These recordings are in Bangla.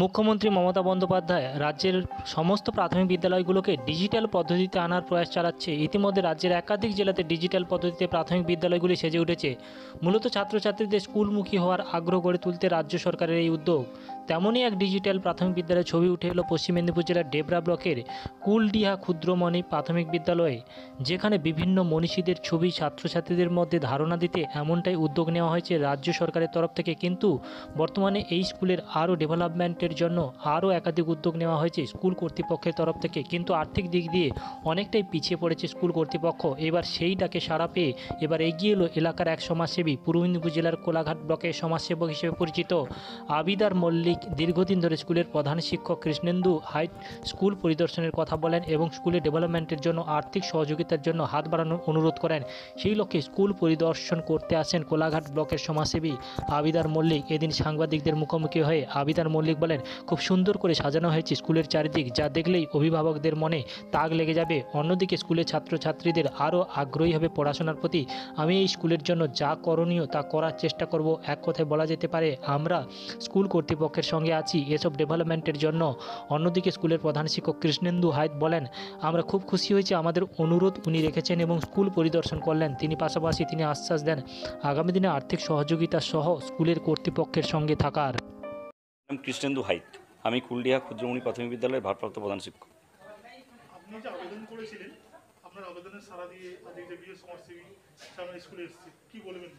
মুখ্যমন্ত্রী মমতা বন্দ্যোপাধ্যায় রাজ্যের সমস্ত প্রাথমিক বিদ্যালয়গুলোকে ডিজিটাল পদ্ধতিতে আনার প্রয়াস চালাচ্ছে ইতিমধ্যে রাজ্যের একাধিক জেলাতে ডিজিটাল পদ্ধতিতে প্রাথমিক বিদ্যালয়গুলি সেজে উঠেছে মূলত ছাত্রছাত্রীদের স্কুলমুখী হওয়ার আগ্রহ গড়ে তুলতে রাজ্য সরকারের এই উদ্যোগ তেমনই এক ডিজিটাল প্রাথমিক বিদ্যালয়ের ছবি উঠে এলো পশ্চিম মেদিনীপুর জেলার ডেবরা ব্লকের কুলডিহা ক্ষুদ্রমণি প্রাথমিক বিদ্যালয়ে যেখানে বিভিন্ন মনীষীদের ছবি ছাত্রছাত্রীদের মধ্যে ধারণা দিতে এমনটাই উদ্যোগ নেওয়া হয়েছে রাজ্য সরকারের তরফ থেকে কিন্তু বর্তমানে এই স্কুলের আরও ডেভেলপমেন্টের প্রজেক্টের জন্য আরও একাধিক উদ্যোগ নেওয়া হয়েছে স্কুল কর্তৃপক্ষের তরফ থেকে কিন্তু আর্থিক দিক দিয়ে অনেকটাই পিছিয়ে পড়েছে স্কুল কর্তৃপক্ষ এবার সেই ডাকে সাড়া পেয়ে এবার এগিয়ে এলো এলাকার এক সমাজসেবী পূর্ব মেদিনীপুর জেলার কোলাঘাট ব্লকের সমাজসেবক হিসেবে পরিচিত আবিদার মল্লিক দীর্ঘদিন ধরে স্কুলের প্রধান শিক্ষক কৃষ্ণেন্দু হাই স্কুল পরিদর্শনের কথা বলেন এবং স্কুলের ডেভেলপমেন্টের জন্য আর্থিক সহযোগিতার জন্য হাত বাড়ানোর অনুরোধ করেন সেই লক্ষ্যে স্কুল পরিদর্শন করতে আসেন কোলাঘাট ব্লকের সমাজসেবী আবিদার মল্লিক এদিন সাংবাদিকদের মুখোমুখি হয়ে আবিদার মল্লিক বলেন খুব সুন্দর করে সাজানো হয়েছে স্কুলের চারিদিক যা দেখলেই অভিভাবকদের মনে তাগ লেগে যাবে অন্যদিকে স্কুলের ছাত্রছাত্রীদের আরও আগ্রহী হবে পড়াশোনার প্রতি আমি এই স্কুলের জন্য যা করণীয় তা করার চেষ্টা করব এক কথায় বলা যেতে পারে আমরা স্কুল কর্তৃপক্ষের সঙ্গে আছি এসব ডেভেলপমেন্টের জন্য অন্যদিকে স্কুলের প্রধান শিক্ষক কৃষ্ণেন্দু হায়ত বলেন আমরা খুব খুশি হয়েছি আমাদের অনুরোধ উনি রেখেছেন এবং স্কুল পরিদর্শন করলেন তিনি পাশাপাশি তিনি আশ্বাস দেন আগামী দিনে আর্থিক সহযোগিতা সহ স্কুলের কর্তৃপক্ষের সঙ্গে থাকার আমি কৃষ্ণেন্দু হাইত আমি কুলডিহা ক্ষুদ্রমণি প্রাথমিক বিদ্যালয়ের ভারপ্রাপ্ত প্রধান শিক্ষক আপনি যে আবেদন করেছিলেন আপনার আবেদনের সারা দিয়ে স্কুলে কি বলবেন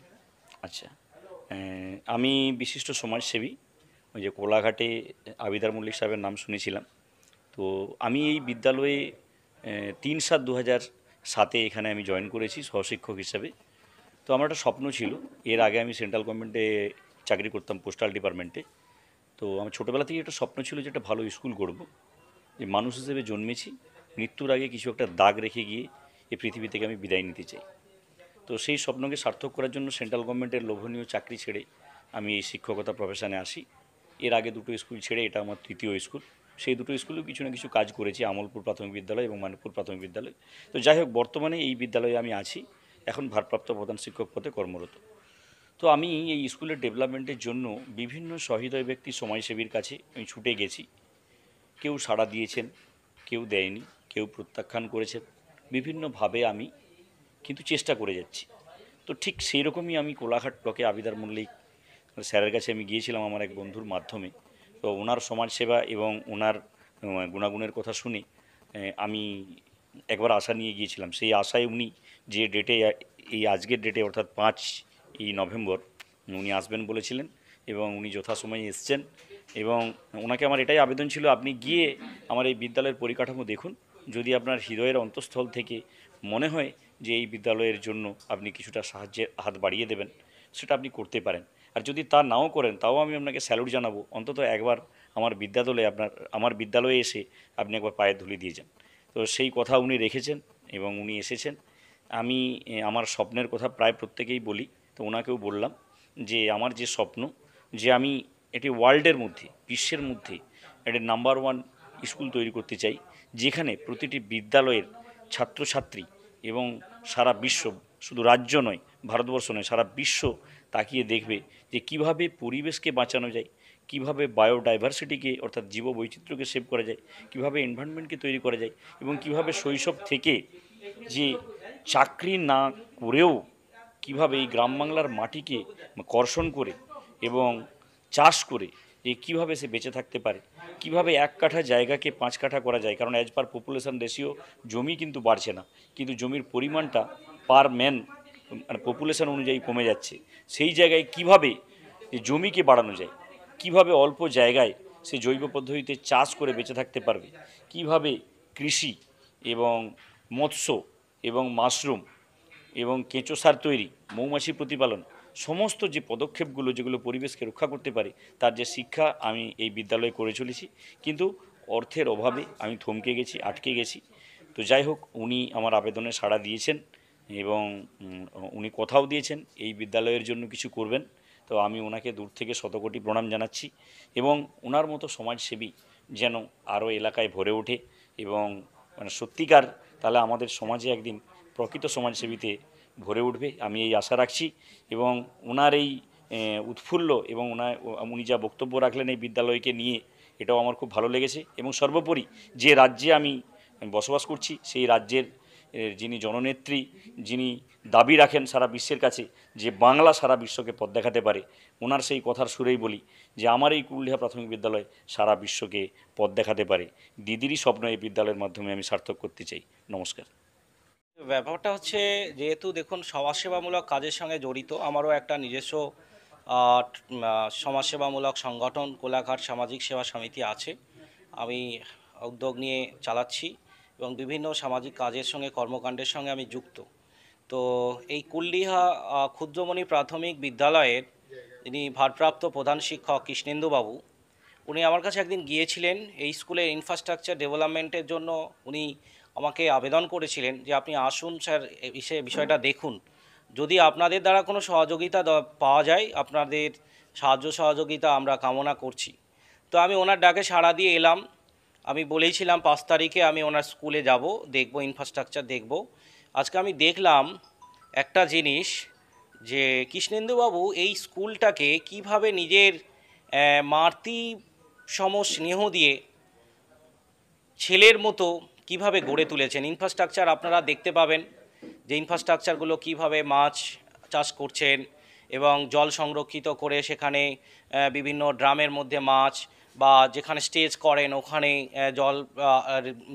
আচ্ছা আমি বিশিষ্ট সমাজসেবী ওই যে কোলাঘাটে আবিদার মল্লিক সাহেবের নাম শুনেছিলাম তো আমি এই বিদ্যালয়ে তিন সাত দু হাজার সাতে এখানে আমি জয়েন করেছি সহশিক্ষক হিসাবে তো আমার একটা স্বপ্ন ছিল এর আগে আমি সেন্ট্রাল গভর্নমেন্টে চাকরি করতাম পোস্টাল ডিপার্টমেন্টে তো আমার ছোটোবেলা থেকে একটা স্বপ্ন ছিল যে একটা ভালো স্কুল করব যে মানুষ হিসেবে জন্মেছি মৃত্যুর আগে কিছু একটা দাগ রেখে গিয়ে এই পৃথিবী থেকে আমি বিদায় নিতে চাই তো সেই স্বপ্নকে সার্থক করার জন্য সেন্ট্রাল গভর্নমেন্টের লোভনীয় চাকরি ছেড়ে আমি এই শিক্ষকতা প্রফেশনে আসি এর আগে দুটো স্কুল ছেড়ে এটা আমার তৃতীয় স্কুল সেই দুটো স্কুলেও কিছু না কিছু কাজ করেছি আমলপুর প্রাথমিক বিদ্যালয় এবং মানিকপুর প্রাথমিক বিদ্যালয় তো যাই হোক বর্তমানে এই বিদ্যালয়ে আমি আছি এখন ভারপ্রাপ্ত প্রধান শিক্ষক পদে কর্মরত তো আমি এই স্কুলের ডেভেলপমেন্টের জন্য বিভিন্ন সহৃদয় ব্যক্তি সমাজসেবীর কাছে আমি ছুটে গেছি কেউ সাড়া দিয়েছেন কেউ দেয়নি কেউ প্রত্যাখ্যান করেছেন বিভিন্নভাবে আমি কিন্তু চেষ্টা করে যাচ্ছি তো ঠিক সেই রকমই আমি কোলাঘাট ব্লকে আবিদার মল্লিক স্যারের কাছে আমি গিয়েছিলাম আমার এক বন্ধুর মাধ্যমে তো ওনার সমাজসেবা এবং ওনার গুণাগুণের কথা শুনে আমি একবার আশা নিয়ে গিয়েছিলাম সেই আশায় উনি যে ডেটে এই আজকের ডেটে অর্থাৎ পাঁচ এই নভেম্বর উনি আসবেন বলেছিলেন এবং উনি যথাসময়ে এসছেন এবং ওনাকে আমার এটাই আবেদন ছিল আপনি গিয়ে আমার এই বিদ্যালয়ের পরিকাঠামো দেখুন যদি আপনার হৃদয়ের অন্তঃস্থল থেকে মনে হয় যে এই বিদ্যালয়ের জন্য আপনি কিছুটা সাহায্যের হাত বাড়িয়ে দেবেন সেটা আপনি করতে পারেন আর যদি তা নাও করেন তাও আমি আপনাকে স্যালুট জানাবো অন্তত একবার আমার বিদ্যালয়ে আপনার আমার বিদ্যালয়ে এসে আপনি একবার পায়ে ধুলি দিয়ে যান তো সেই কথা উনি রেখেছেন এবং উনি এসেছেন আমি আমার স্বপ্নের কথা প্রায় প্রত্যেকেই বলি তো ওনাকেও বললাম যে আমার যে স্বপ্ন যে আমি এটি ওয়ার্ল্ডের মধ্যে বিশ্বের মধ্যে একটি নাম্বার ওয়ান স্কুল তৈরি করতে চাই যেখানে প্রতিটি বিদ্যালয়ের ছাত্রছাত্রী এবং সারা বিশ্ব শুধু রাজ্য নয় ভারতবর্ষ নয় সারা বিশ্ব তাকিয়ে দেখবে যে কিভাবে পরিবেশকে বাঁচানো যায় কিভাবে বায়োডাইভার্সিটিকে অর্থাৎ জীববৈচিত্র্যকে সেভ করা যায় কিভাবে এনভায়রনমেন্টকে তৈরি করা যায় এবং কিভাবে শৈশব থেকে যে চাকরি না করেও কিভাবে এই গ্রাম বাংলার মাটিকে কর্ষণ করে এবং চাষ করে এ কীভাবে সে বেঁচে থাকতে পারে কিভাবে এক কাঠা জায়গাকে পাঁচ কাঠা করা যায় কারণ অ্যাজ পার পপুলেশান রেশিও জমি কিন্তু বাড়ছে না কিন্তু জমির পরিমাণটা পার ম্যান মানে পপুলেশান অনুযায়ী কমে যাচ্ছে সেই জায়গায় কিভাবে জমিকে বাড়ানো যায় কিভাবে অল্প জায়গায় সে জৈব পদ্ধতিতে চাষ করে বেঁচে থাকতে পারবে কিভাবে কৃষি এবং মৎস্য এবং মাশরুম এবং কেঁচো সার তৈরি মৌমাছি প্রতিপালন সমস্ত যে পদক্ষেপগুলো যেগুলো পরিবেশকে রক্ষা করতে পারে তার যে শিক্ষা আমি এই বিদ্যালয়ে করে চলেছি কিন্তু অর্থের অভাবে আমি থমকে গেছি আটকে গেছি তো যাই হোক উনি আমার আবেদনে সাড়া দিয়েছেন এবং উনি কথাও দিয়েছেন এই বিদ্যালয়ের জন্য কিছু করবেন তো আমি ওনাকে দূর থেকে শতকোটি প্রণাম জানাচ্ছি এবং ওনার মতো সমাজসেবী যেন আরও এলাকায় ভরে ওঠে এবং মানে সত্যিকার তাহলে আমাদের সমাজে একদিন প্রকৃত সমাজসেবীতে ভরে উঠবে আমি এই আশা রাখছি এবং ওনার এই উৎফুল্ল এবং ওনার উনি যা বক্তব্য রাখলেন এই বিদ্যালয়কে নিয়ে এটাও আমার খুব ভালো লেগেছে এবং সর্বোপরি যে রাজ্যে আমি বসবাস করছি সেই রাজ্যের যিনি জননেত্রী যিনি দাবি রাখেন সারা বিশ্বের কাছে যে বাংলা সারা বিশ্বকে পথ দেখাতে পারে ওনার সেই কথার সুরেই বলি যে আমার এই কুলডিহা প্রাথমিক বিদ্যালয় সারা বিশ্বকে পথ দেখাতে পারে দিদিরই স্বপ্ন এই বিদ্যালয়ের মাধ্যমে আমি সার্থক করতে চাই নমস্কার ব্যাপারটা হচ্ছে যেহেতু দেখুন সমাজসেবামূলক কাজের সঙ্গে জড়িত আমারও একটা নিজস্ব সমাজসেবামূলক সংগঠন কোলাঘাট সামাজিক সেবা সমিতি আছে আমি উদ্যোগ নিয়ে চালাচ্ছি এবং বিভিন্ন সামাজিক কাজের সঙ্গে কর্মকাণ্ডের সঙ্গে আমি যুক্ত তো এই কুল্লিহা ক্ষুদ্রমণি প্রাথমিক বিদ্যালয়ের যিনি ভারপ্রাপ্ত প্রধান শিক্ষক কৃষ্ণেন্দুবাবু উনি আমার কাছে একদিন গিয়েছিলেন এই স্কুলের ইনফ্রাস্ট্রাকচার ডেভেলপমেন্টের জন্য উনি আমাকে আবেদন করেছিলেন যে আপনি আসুন স্যার এসে বিষয়টা দেখুন যদি আপনাদের দ্বারা কোনো সহযোগিতা পাওয়া যায় আপনাদের সাহায্য সহযোগিতা আমরা কামনা করছি তো আমি ওনার ডাকে সাড়া দিয়ে এলাম আমি বলেইছিলাম পাঁচ তারিখে আমি ওনার স্কুলে যাব দেখব ইনফ্রাস্ট্রাকচার দেখব আজকে আমি দেখলাম একটা জিনিস যে কৃষ্ণেন্দুবাবু এই স্কুলটাকে কিভাবে নিজের মাতৃ সম স্নেহ দিয়ে ছেলের মতো কিভাবে গড়ে তুলেছেন ইনফ্রাস্ট্রাকচার আপনারা দেখতে পাবেন যে ইনফ্রাস্ট্রাকচারগুলো কিভাবে মাছ চাষ করছেন এবং জল সংরক্ষিত করে সেখানে বিভিন্ন ড্রামের মধ্যে মাছ বা যেখানে স্টেজ করেন ওখানে জল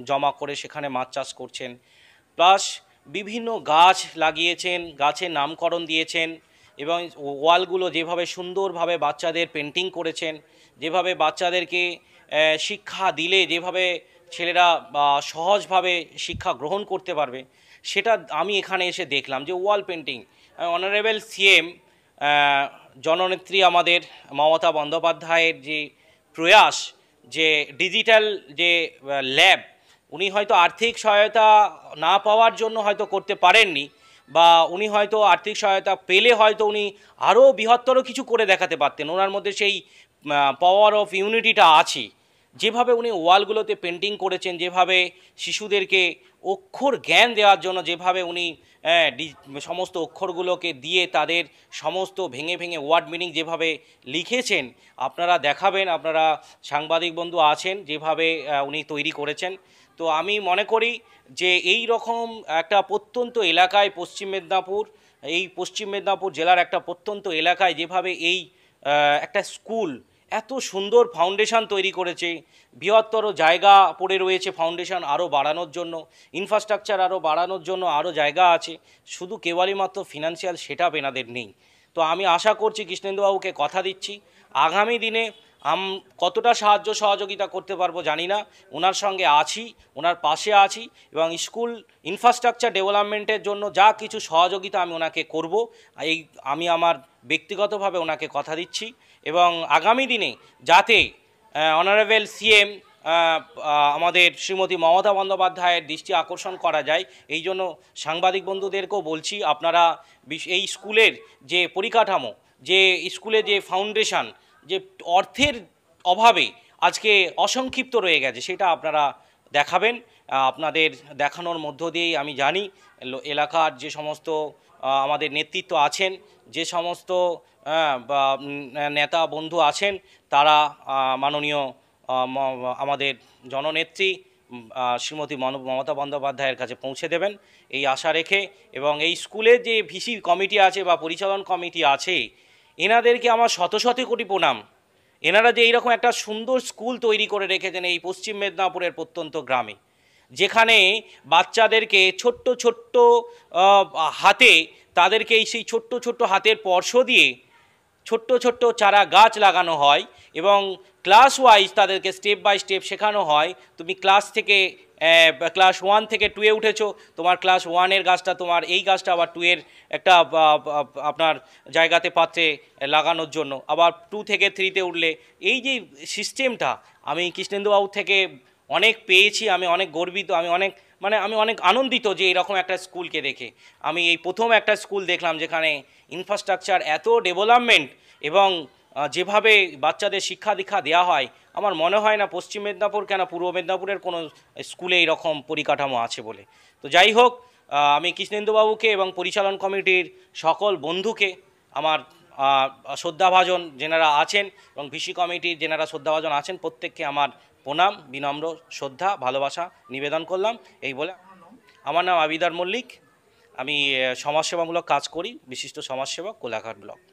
জমা করে সেখানে মাছ চাষ করছেন প্লাস বিভিন্ন গাছ লাগিয়েছেন গাছের নামকরণ দিয়েছেন এবং ওয়ালগুলো যেভাবে সুন্দরভাবে বাচ্চাদের পেন্টিং করেছেন যেভাবে বাচ্চাদেরকে শিক্ষা দিলে যেভাবে ছেলেরা সহজভাবে শিক্ষা গ্রহণ করতে পারবে সেটা আমি এখানে এসে দেখলাম যে ওয়াল পেন্টিং অনারেবল সিএম জননেত্রী আমাদের মমতা বন্দ্যোপাধ্যায়ের যে প্রয়াস যে ডিজিটাল যে ল্যাব উনি হয়তো আর্থিক সহায়তা না পাওয়ার জন্য হয়তো করতে পারেননি বা উনি হয়তো আর্থিক সহায়তা পেলে হয়তো উনি আরও বৃহত্তর কিছু করে দেখাতে পারতেন ওনার মধ্যে সেই পাওয়ার অফ ইউনিটিটা আছে যেভাবে উনি ওয়ালগুলোতে পেন্টিং করেছেন যেভাবে শিশুদেরকে অক্ষর জ্ঞান দেওয়ার জন্য যেভাবে উনি সমস্ত অক্ষরগুলোকে দিয়ে তাদের সমস্ত ভেঙে ভেঙে ওয়ার্ড মিনিং যেভাবে লিখেছেন আপনারা দেখাবেন আপনারা সাংবাদিক বন্ধু আছেন যেভাবে উনি তৈরি করেছেন তো আমি মনে করি যে এই রকম একটা প্রত্যন্ত এলাকায় পশ্চিম মেদিনীপুর এই পশ্চিম মেদিনীপুর জেলার একটা প্রত্যন্ত এলাকায় যেভাবে এই একটা স্কুল এত সুন্দর ফাউন্ডেশন তৈরি করেছে বৃহত্তর জায়গা পড়ে রয়েছে ফাউন্ডেশন আরও বাড়ানোর জন্য ইনফ্রাস্ট্রাকচার আরও বাড়ানোর জন্য আরও জায়গা আছে শুধু কেবলই মাত্র ফিনান্সিয়াল আপ এনাদের নেই তো আমি আশা করছি কৃষ্ণেন্দুবাবুকে কথা দিচ্ছি আগামী দিনে আম কতটা সাহায্য সহযোগিতা করতে পারবো জানি না ওনার সঙ্গে আছি ওনার পাশে আছি এবং স্কুল ইনফ্রাস্ট্রাকচার ডেভেলপমেন্টের জন্য যা কিছু সহযোগিতা আমি ওনাকে করব এই আমি আমার ব্যক্তিগতভাবে ওনাকে কথা দিচ্ছি এবং আগামী দিনে যাতে অনারেবল সিএম আমাদের শ্রীমতী মমতা বন্দ্যোপাধ্যায়ের দৃষ্টি আকর্ষণ করা যায় এই জন্য সাংবাদিক বন্ধুদেরকেও বলছি আপনারা এই স্কুলের যে পরিকাঠামো যে স্কুলে যে ফাউন্ডেশন যে অর্থের অভাবে আজকে অসংক্ষিপ্ত রয়ে গেছে সেটা আপনারা দেখাবেন আপনাদের দেখানোর মধ্য দিয়েই আমি জানি এলাকার যে সমস্ত আমাদের নেতৃত্ব আছেন যে সমস্ত নেতা বন্ধু আছেন তারা মাননীয় আমাদের জননেত্রী শ্রীমতী মমতা বন্দ্যোপাধ্যায়ের কাছে পৌঁছে দেবেন এই আশা রেখে এবং এই স্কুলে যে ভিসি কমিটি আছে বা পরিচালন কমিটি আছে এনাদেরকে আমার শত শত কোটি প্রণাম এনারা যে এইরকম একটা সুন্দর স্কুল তৈরি করে রেখেছেন এই পশ্চিম মেদিনীপুরের প্রত্যন্ত গ্রামে যেখানে বাচ্চাদেরকে ছোট্ট ছোট্ট হাতে তাদেরকে সেই ছোট্ট ছোট্ট হাতের পর্শ দিয়ে ছোট্ট ছোট্ট চারা গাছ লাগানো হয় এবং ক্লাস ওয়াইজ তাদেরকে স্টেপ বাই স্টেপ শেখানো হয় তুমি ক্লাস থেকে ক্লাস ওয়ান থেকে টুয়ে উঠেছো তোমার ক্লাস ওয়ানের গাছটা তোমার এই গাছটা আবার টুয়ের একটা আপনার জায়গাতে পাত্রে লাগানোর জন্য আবার টু থেকে থ্রিতে উঠলে এই যে সিস্টেমটা আমি কৃষ্ণেন্দুবাবু থেকে অনেক পেয়েছি আমি অনেক গর্বিত আমি অনেক মানে আমি অনেক আনন্দিত যে এরকম একটা স্কুলকে দেখে আমি এই প্রথম একটা স্কুল দেখলাম যেখানে ইনফ্রাস্ট্রাকচার এত ডেভেলপমেন্ট এবং যেভাবে বাচ্চাদের শিক্ষা দীক্ষা দেওয়া হয় আমার মনে হয় না পশ্চিম মেদিনীপুর কেন পূর্ব মেদিনীপুরের কোনো স্কুলে এরকম পরিকাঠামো আছে বলে তো যাই হোক আমি কৃষ্ণেন্দুবাবুকে এবং পরিচালন কমিটির সকল বন্ধুকে আমার শ্রদ্ধাভাজন যেনারা আছেন এবং ভিসি কমিটির যেনারা শ্রদ্ধাভাজন আছেন প্রত্যেককে আমার প্রণাম বিনম্র শ্রদ্ধা ভালোবাসা নিবেদন করলাম এই বলে আমার নাম আবিদার মল্লিক আমি সমাজসেবামূলক কাজ করি বিশিষ্ট সমাজসেবক কোলাঘাট ব্লক